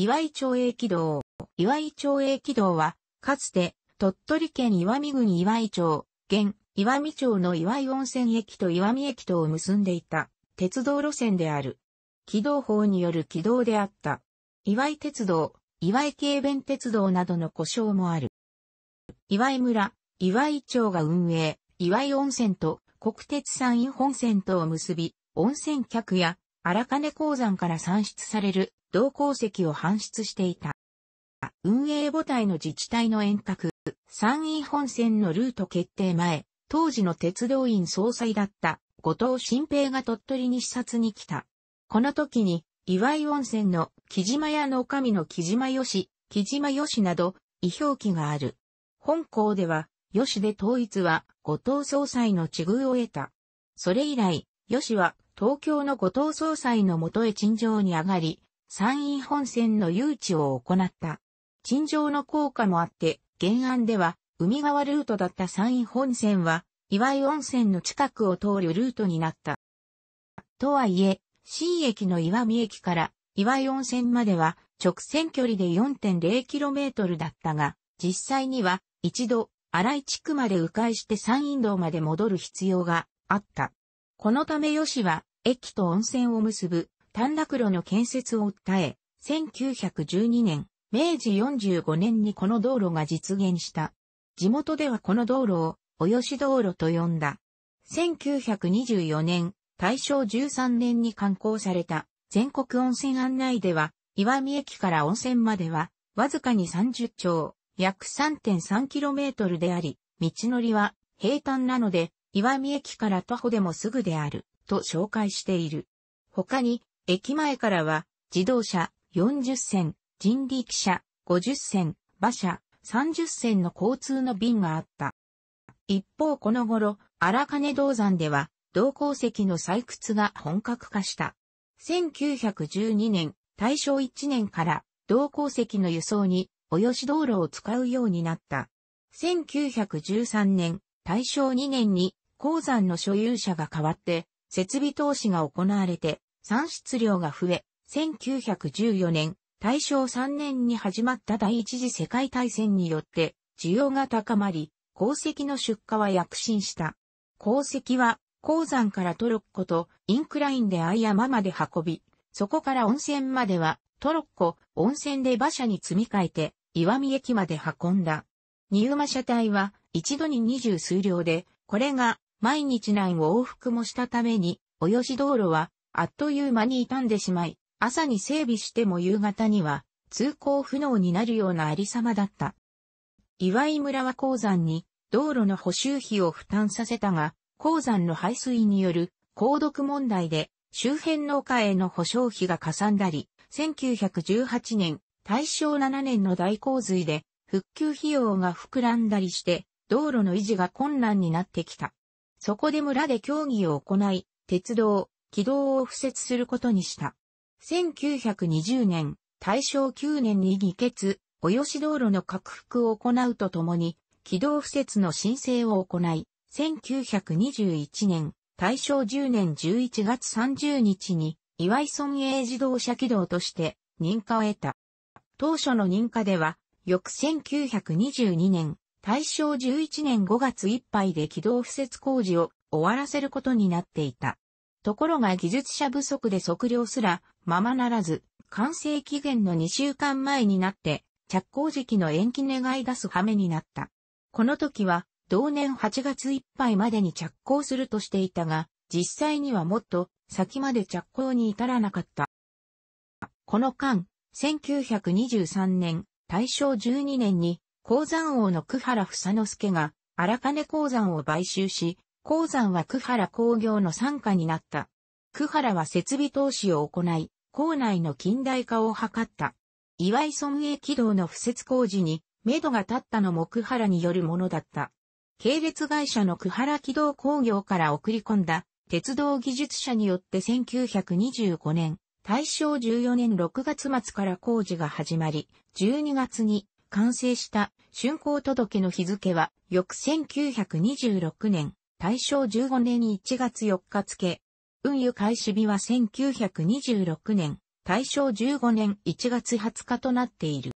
岩井町営軌道。岩井町営軌道は、かつて、鳥取県岩見郡岩井町、現、岩見町の岩井温泉駅と岩見駅とを結んでいた、鉄道路線である。軌道法による軌道であった。岩井鉄道、岩井軽便鉄道などの故障もある。岩井村、岩井町が運営、岩井温泉と国鉄山陰本線とを結び、温泉客や荒金鉱山から産出される銅鉱石を搬出していた。運営母体の自治体の遠隔、山陰本線のルート決定前、当時の鉄道院総裁だった後藤新平が鳥取に視察に来た。この時に、岩井温泉の木島屋の女将の木島義、木島義など、意表記がある。本校では、よしで統一は、後藤総裁の地遇を得た。それ以来、よしは東京の後藤総裁のもとへ陳情に上がり、山陰本線の誘致を行った。陳情の効果もあって、原案では、海側ルートだった山陰本線は、岩井温泉の近くを通るルートになった。とはいえ、新駅の岩見駅から岩井温泉までは直線距離で 4.0km だったが、実際には一度荒井地区まで迂回して山陰道まで戻る必要があった。このため吉は駅と温泉を結ぶ短絡路の建設を訴え、1912年、明治45年にこの道路が実現した。地元ではこの道路を、およし道路と呼んだ。1924年、大正13年に刊行された全国温泉案内では、岩見駅から温泉までは、わずかに30丁、約 3.3km であり、道のりは平坦なので、岩見駅から徒歩でもすぐである。と紹介している。他に、駅前からは、自動車40線、人力車50線、馬車30線の交通の便があった。一方この頃、荒金銅山では、銅鉱石の採掘が本格化した。1912年、大正1年から銅鉱石の輸送に、およし道路を使うようになった。1913年、大正2年に鉱山の所有者が変わって、設備投資が行われて、産出量が増え、1914年、大正3年に始まった第一次世界大戦によって、需要が高まり、鉱石の出荷は躍進した。鉱石は、鉱山からトロッコとインクラインでアイアマまで運び、そこから温泉まではトロッコ、温泉で馬車に積み替えて岩見駅まで運んだ。荷馬車体は一度に二十数両で、これが毎日を往復もしたために、およし道路は、あっという間に傷んでしまい、朝に整備しても夕方には、通行不能になるようなありさまだった。岩井村は鉱山に、道路の補修費を負担させたが、鉱山の排水による、鉱毒問題で、周辺農家への保証費がかさんだり、1918年、大正7年の大洪水で、復旧費用が膨らんだりして、道路の維持が困難になってきた。そこで村で協議を行い、鉄道、軌道を敷設することにした。1920年、大正9年に議決、およし道路の拡幅を行うとともに、軌道敷設の申請を行い、1921年、大正10年11月30日に、岩井村営自動車軌道として認可を得た。当初の認可では、翌1922年、大正11年5月いっぱいで軌道敷設工事を終わらせることになっていた。ところが技術者不足で測量すらままならず、完成期限の2週間前になって、着工時期の延期願い出す羽目になった。この時は、同年8月いっぱいまでに着工するとしていたが、実際にはもっと先まで着工に至らなかった。この間、1923年、大正12年に鉱山王の久原房之助が荒金鉱山を買収し、鉱山は久原工業の参加になった。久原は設備投資を行い、校内の近代化を図った。岩井村営軌道の敷設工事に、目処が立ったのも久原によるものだった。系列会社の久原軌道工業から送り込んだ、鉄道技術者によって1925年、大正14年6月末から工事が始まり、12月に完成した竣工届の日付は、翌1926年、大正15年1月4日付。運輸開始日は1926年、大正15年1月20日となっている。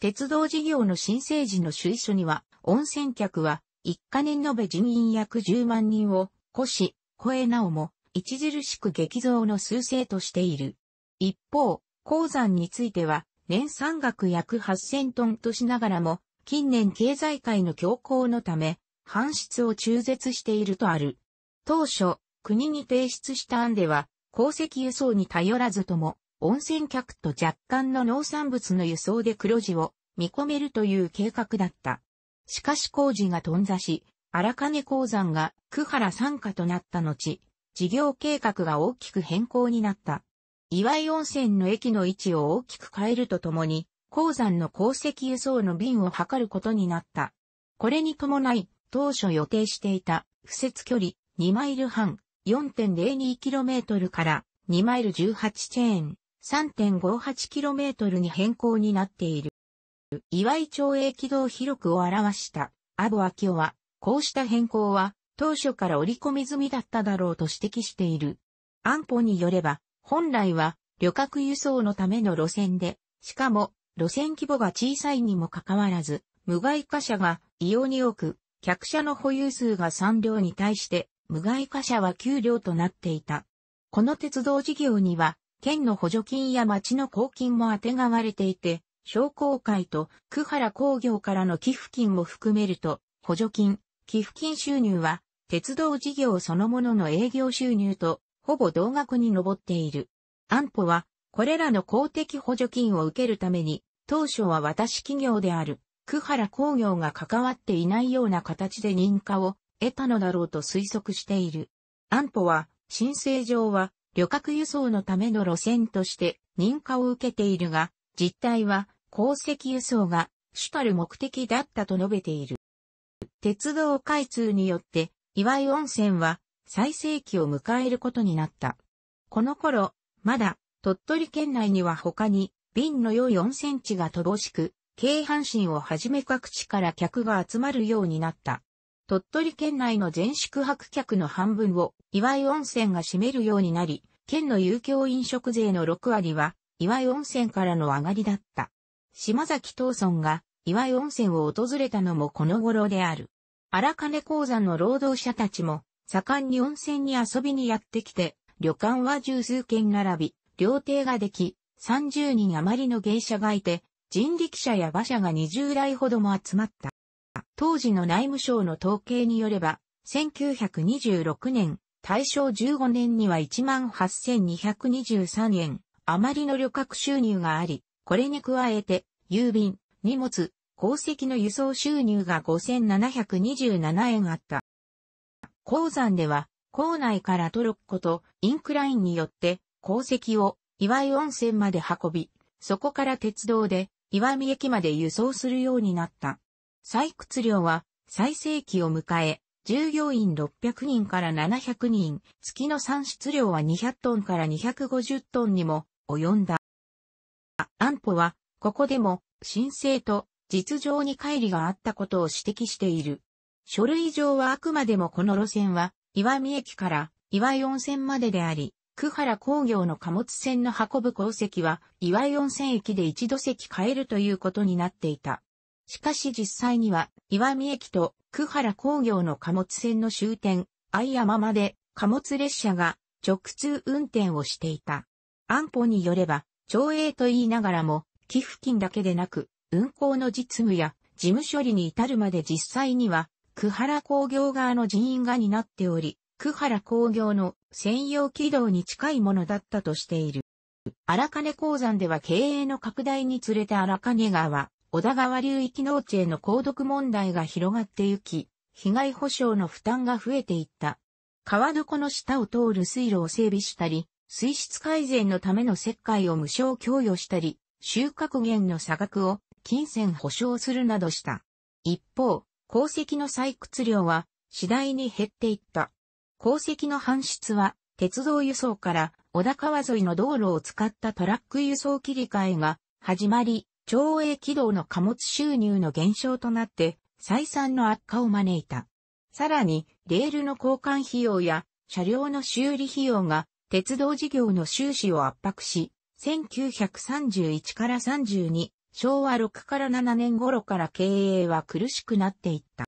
鉄道事業の新生時の意書には、温泉客は、一か年延べ人員約10万人を、越し、越えなおも、著しく激増の数勢としている。一方、鉱山については、年産額約8000トンとしながらも、近年経済界の強行のため、搬出を中絶しているとある。当初、国に提出した案では、鉱石輸送に頼らずとも、温泉客と若干の農産物の輸送で黒字を見込めるという計画だった。しかし工事が頓挫し、荒金鉱山が区原参加となった後、事業計画が大きく変更になった。岩井温泉の駅の位置を大きく変えるとともに、鉱山の鉱石輸送の便を測ることになった。これに伴い、当初予定していた、不設距離2マイル半 4.02km から2マイル18チェーン 3.58km に変更になっている。岩井町営軌道広くを表したアボ・アキオは、こうした変更は当初から織り込み済みだっただろうと指摘している。安保によれば、本来は旅客輸送のための路線で、しかも路線規模が小さいにもかかわらず、無害貨車が異様に多く、客車の保有数が3両に対して、無害貨車は9両となっていた。この鉄道事業には、県の補助金や町の公金もあてがわれていて、商工会と久原工業からの寄付金も含めると、補助金、寄付金収入は、鉄道事業そのものの営業収入とほぼ同額に上っている。安保は、これらの公的補助金を受けるために、当初は私企業である、久原工業が関わっていないような形で認可を得たのだろうと推測している。安保は、申請上は、旅客輸送のための路線として認可を受けているが、実態は、鉱石輸送が主たる目的だったと述べている。鉄道開通によって、岩井温泉は最盛期を迎えることになった。この頃、まだ、鳥取県内には他に、瓶の良い温泉地が乏しく、京阪神をはじめ各地から客が集まるようになった。鳥取県内の全宿泊客の半分を岩井温泉が占めるようになり、県の遊興飲食税の6割は岩井温泉からの上がりだった。島崎東村が岩井温泉を訪れたのもこの頃である。荒金鉱山の労働者たちも盛んに温泉に遊びにやってきて、旅館は十数軒並び、料亭ができ、30人余りの芸者がいて、人力車や馬車が20台ほども集まった。当時の内務省の統計によれば、1926年、大正15年には18,223円、余りの旅客収入があり、これに加えて、郵便、荷物、鉱石の輸送収入が5,727円あった。鉱山では、鉱内からトロッコとインクラインによって鉱石を岩井温泉まで運び、そこから鉄道で岩見駅まで輸送するようになった。採掘量は最盛期を迎え、従業員600人から700人、月の産出量は200トンから250トンにも及んだ。安保は、ここでも、申請と実情に乖離があったことを指摘している。書類上はあくまでもこの路線は、岩見駅から岩温泉までであり、久原工業の貨物船の運ぶ鉱石は、岩温泉駅で一度席変えるということになっていた。しかし実際には、岩見駅と久原工業の貨物船の終点、愛山まで貨物列車が直通運転をしていた。安保によれば、町営と言いながらも、寄付金だけでなく、運行の実務や事務処理に至るまで実際には、久原工業側の人員が担っており、久原工業の専用軌道に近いものだったとしている。荒金鉱山では経営の拡大につれて荒金川、小田川流域農地への鉱毒問題が広がってゆき、被害保障の負担が増えていった。川床の下を通る水路を整備したり、水質改善のための石灰を無償供与したり、収穫源の差額を金銭保障するなどした。一方、鉱石の採掘量は次第に減っていった。鉱石の搬出は鉄道輸送から小田川沿いの道路を使ったトラック輸送切り替えが始まり、町営軌道の貨物収入の減少となって採算の悪化を招いた。さらに、レールの交換費用や車両の修理費用が鉄道事業の収支を圧迫し、1931から32昭和6から7年頃から経営は苦しくなっていった。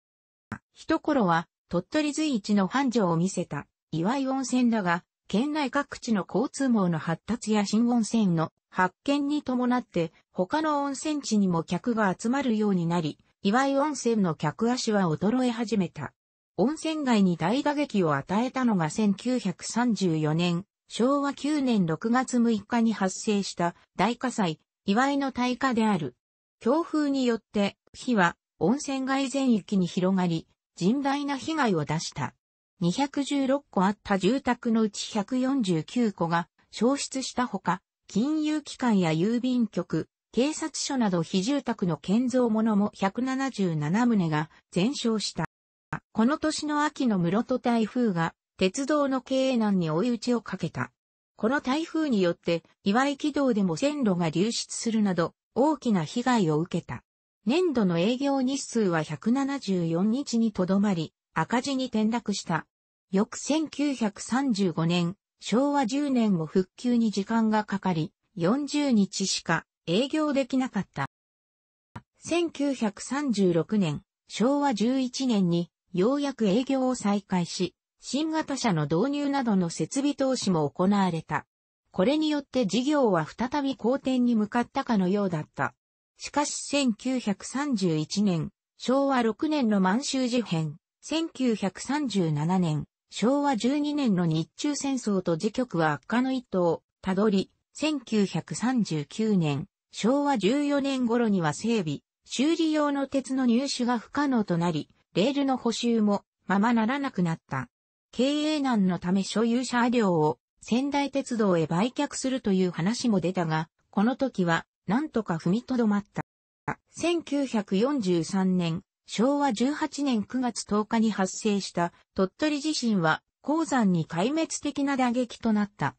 一頃は鳥取随一の繁盛を見せた岩井温泉だが、県内各地の交通網の発達や新温泉の発見に伴って他の温泉地にも客が集まるようになり、岩井温泉の客足は衰え始めた。温泉街に大打撃を与えたのが1934年、昭和9年6月6日に発生した大火災祝いの大火である。強風によって、火は温泉街全域に広がり、甚大な被害を出した。216戸あった住宅のうち149戸が消失したほか、金融機関や郵便局、警察署など非住宅の建造物も177棟が全焼した。この年の秋の室戸台風が鉄道の経営難に追い打ちをかけた。この台風によって、岩井軌道でも線路が流出するなど、大きな被害を受けた。年度の営業日数は174日にとどまり、赤字に転落した。翌1935年、昭和10年も復旧に時間がかかり、40日しか営業できなかった。1936年、昭和11年にようやく営業を再開し、新型車の導入などの設備投資も行われた。これによって事業は再び好転に向かったかのようだった。しかし1931年、昭和6年の満州事変、1937年、昭和12年の日中戦争と時局は悪化の一途をたどり、1939年、昭和14年頃には整備、修理用の鉄の入手が不可能となり、レールの補修もままならなくなった。経営難のため所有者料を仙台鉄道へ売却するという話も出たが、この時はなんとか踏みとどまった。1943年、昭和18年9月10日に発生した鳥取地震は鉱山に壊滅的な打撃となった。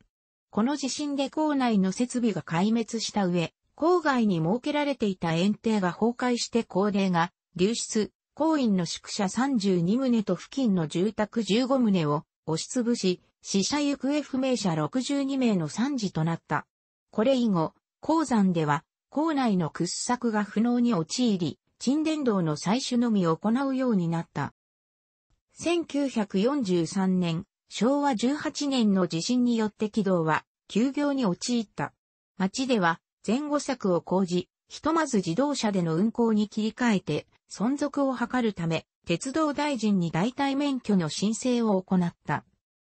この地震で鉱内の設備が壊滅した上、郊外に設けられていた園庭が崩壊して高齢が流出、公院の宿舎32棟と付近の住宅15棟を押しつぶし、死者行方不明者62名の惨事となった。これ以後、鉱山では、校内の掘削が不能に陥り、沈殿道の採取のみを行うようになった。1943年、昭和18年の地震によって軌道は休業に陥った。町では前後策を講じ、ひとまず自動車での運行に切り替えて、存続を図るため、鉄道大臣に代替免許の申請を行った。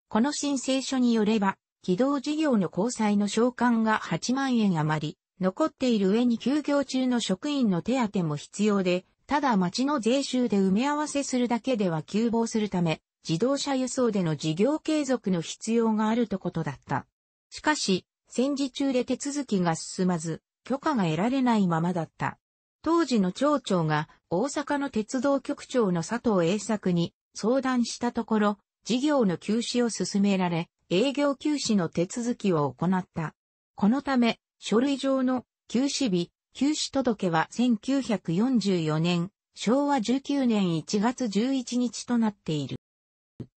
この申請書によれば、軌道事業の交際の償還が8万円余り、残っている上に休業中の職員の手当も必要で、ただ町の税収で埋め合わせするだけでは休乏するため、自動車輸送での事業継続の必要があるとことだった。しかし、戦時中で手続きが進まず、許可が得られないままだった。当時の町長が大阪の鉄道局長の佐藤栄作に相談したところ、事業の休止を進められ、営業休止の手続きを行った。このため、書類上の休止日、休止届は1944年、昭和19年1月11日となっている。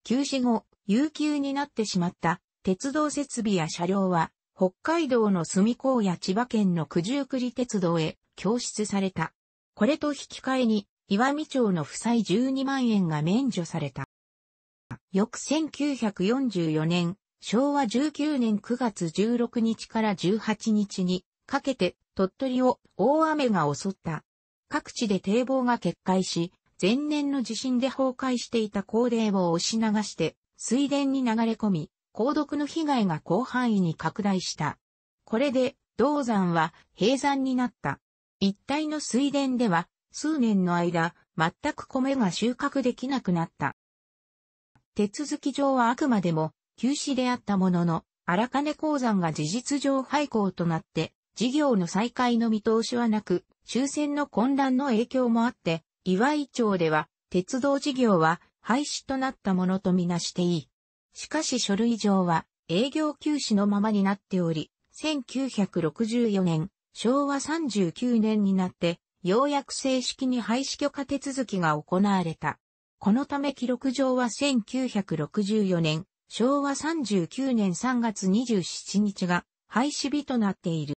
休止後、有休になってしまった鉄道設備や車両は、北海道の住港や千葉県の九十九里鉄道へ供出された。これと引き換えに、岩見町の負債12万円が免除された。翌1944年、昭和19年9月16日から18日にかけて鳥取を大雨が襲った。各地で堤防が決壊し、前年の地震で崩壊していた高齢を押し流して水田に流れ込み、鉱毒の被害が広範囲に拡大した。これで銅山は閉山になった。一帯の水田では、数年の間、全く米が収穫できなくなった。手続き上はあくまでも、休止であったものの、荒金鉱山が事実上廃校となって、事業の再開の見通しはなく、終戦の混乱の影響もあって、岩井町では、鉄道事業は廃止となったものとみなしていい。しかし書類上は営業休止のままになっており、1964年、昭和39年になって、ようやく正式に廃止許可手続きが行われた。このため記録上は1964年、昭和39年3月27日が廃止日となっている。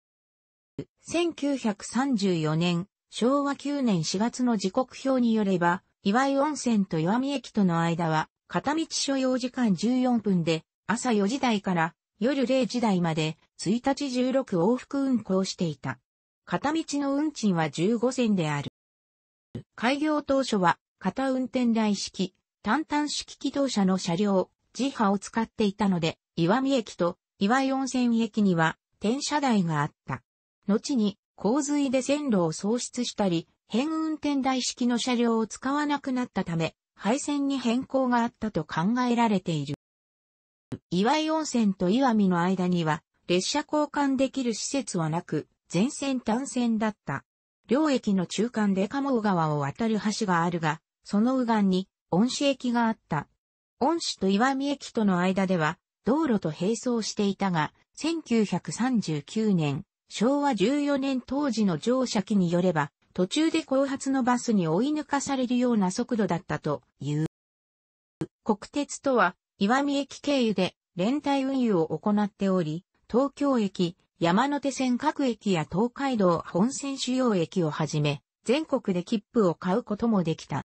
1934年、昭和9年4月の時刻表によれば、岩井温泉と岩見駅との間は、片道所要時間14分で、朝4時台から夜0時台まで1日16往復運行していた。片道の運賃は15銭である。開業当初は片運転台式、単単式機動車の車両、自波を使っていたので、岩見駅と岩井温泉駅には転車台があった。後に洪水で線路を喪失したり、変運転台式の車両を使わなくなったため、配線に変更があったと考えられている。岩井温泉と岩見の間には、列車交換できる施設はなく、全線単線だった。両駅の中間で鴨川を渡る橋があるが、その右岸に、恩師駅があった。恩師と岩見駅との間では、道路と並走していたが、1939年、昭和14年当時の乗車機によれば、途中で後発のバスに追い抜かされるような速度だったという。国鉄とは、岩見駅経由で連帯運輸を行っており、東京駅、山手線各駅や東海道本線主要駅をはじめ、全国で切符を買うこともできた。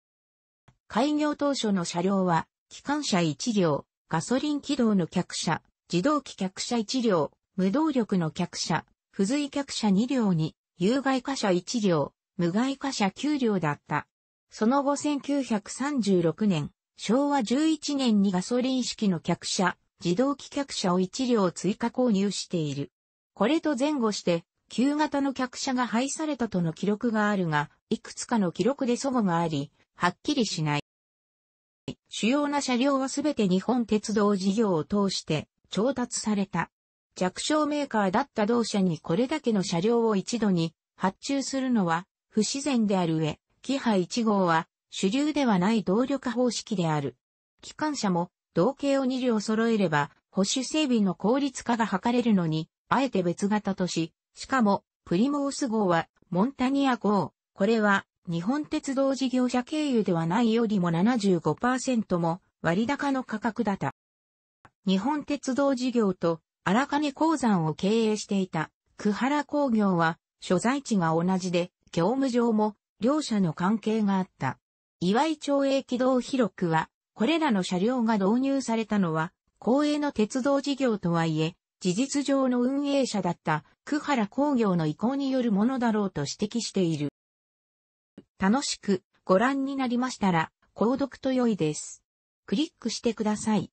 開業当初の車両は、機関車1両、ガソリン軌道の客車、自動機客車1両、無動力の客車、付随客車2両に、有害貨車1両、無害貨車9両だった。その後1936年、昭和11年にガソリン式の客車、自動機客車を1両追加購入している。これと前後して、旧型の客車が廃されたとの記録があるが、いくつかの記録で祖母があり、はっきりしない。主要な車両はすべて日本鉄道事業を通して調達された。弱小メーカーだった同社にこれだけの車両を一度に発注するのは不自然である上、キハ1号は主流ではない動力方式である。機関車も同型を2両揃えれば、保守整備の効率化が図れるのに、あえて別型とし、しかも、プリモース号は、モンタニア号。これは、日本鉄道事業者経由ではないよりも75%も割高の価格だった。日本鉄道事業と荒金鉱山を経営していた久原工業は所在地が同じで業務上も両者の関係があった。岩井町営軌道広くはこれらの車両が導入されたのは、公営の鉄道事業とはいえ、事実上の運営者だった久原工業の意向によるものだろうと指摘している。楽しくご覧になりましたら、購読と良いです。クリックしてください。